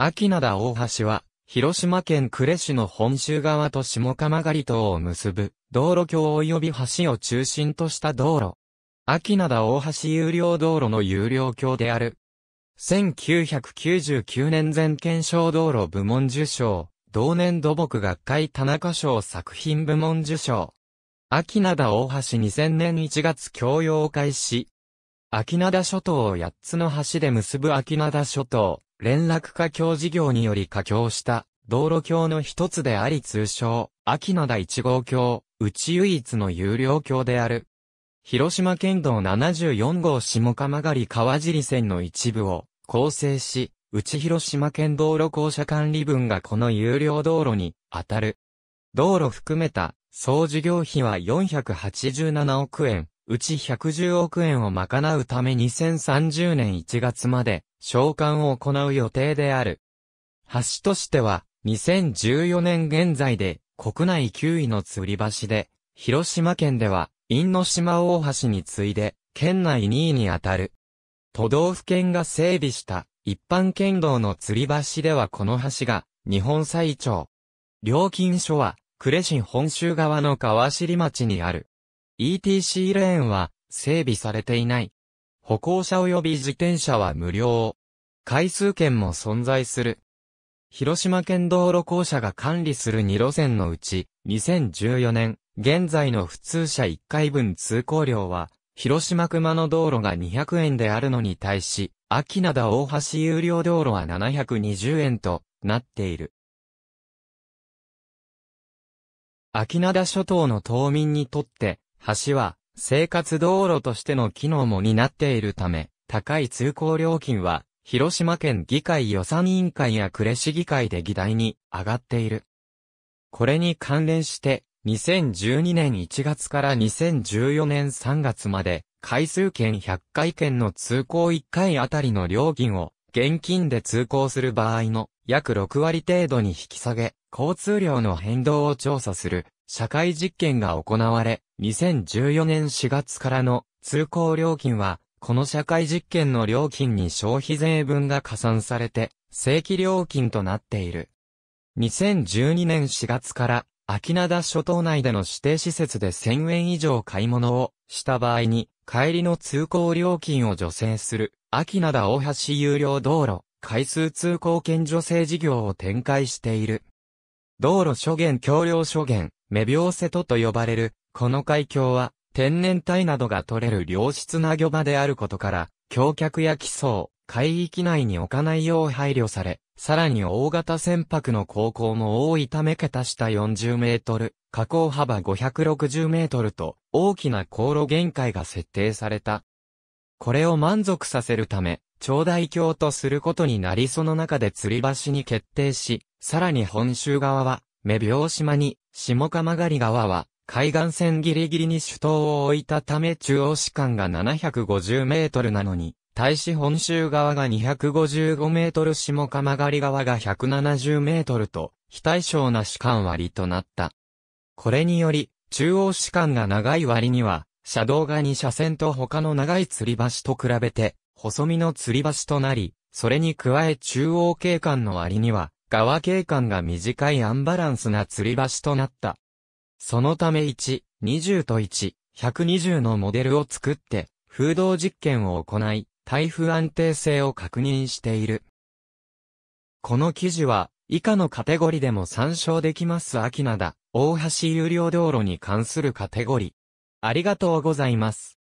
秋灘大橋は、広島県呉市の本州側と下鎌狩島を結ぶ、道路橋及び橋を中心とした道路。秋灘大橋有料道路の有料橋である。1999年全県証道路部門受賞、同年土木学会田中賞作品部門受賞。秋灘大橋2000年1月教用開始。秋灘諸島を8つの橋で結ぶ秋灘諸島。連絡架橋事業により架橋した道路橋の一つであり通称、秋野田一号橋、うち唯一の有料橋である。広島県道74号下釜狩川尻線の一部を構成し、内広島県道路公社管理分がこの有料道路に当たる。道路含めた総事業費は487億円、うち110億円を賄うため2030年1月まで召喚を行う予定である。橋としては、2014年現在で国内9位の吊り橋で、広島県では、因島大橋に次いで、県内2位にあたる。都道府県が整備した一般県道の吊り橋ではこの橋が日本最長。料金所は呉市本州側の川尻町にある。ETC レーンは整備されていない歩行者及び自転車は無料。回数券も存在する。広島県道路公社が管理する2路線のうち、2014年、現在の普通車1回分通行料は、広島熊野道路が200円であるのに対し、秋灘大橋有料道路は720円となっている。秋灘諸島の島民にとって、橋は生活道路としての機能も担っているため、高い通行料金は、広島県議会予算委員会や呉市議会で議題に上がっている。これに関連して、2012年1月から2014年3月まで、回数券100回券の通行1回あたりの料金を、現金で通行する場合の約6割程度に引き下げ、交通量の変動を調査する社会実験が行われ、2014年4月からの通行料金は、この社会実験の料金に消費税分が加算されて、正規料金となっている。2012年4月から、秋灘諸島内での指定施設で1000円以上買い物をした場合に、帰りの通行料金を助成する、秋灘大橋有料道路、回数通行券助成事業を展開している。道路諸元橋梁諸元、目病瀬戸と呼ばれる、この海峡は、天然体などが取れる良質な漁場であることから、橋脚や基礎を海域内に置かないよう配慮され、さらに大型船舶の航行も多いため桁下40メートル、加工幅560メートルと大きな航路限界が設定された。これを満足させるため、長大橋とすることになりその中で吊り橋に決定し、さらに本州側は、目病島に、下鎌狩川は、海岸線ギリギリに主都を置いたため中央士官が750メートルなのに、対し本州側が255メートル下鎌狩側が170メートルと、非対称な士官割となった。これにより、中央士官が長い割には、車道が2車線と他の長い吊り橋と比べて、細身の吊り橋となり、それに加え中央景観の割には、側景観が短いアンバランスな吊り橋となった。そのため1、20と1、120のモデルを作って、風洞実験を行い、台風安定性を確認している。この記事は、以下のカテゴリでも参照できます秋名だ、大橋有料道路に関するカテゴリ。ありがとうございます。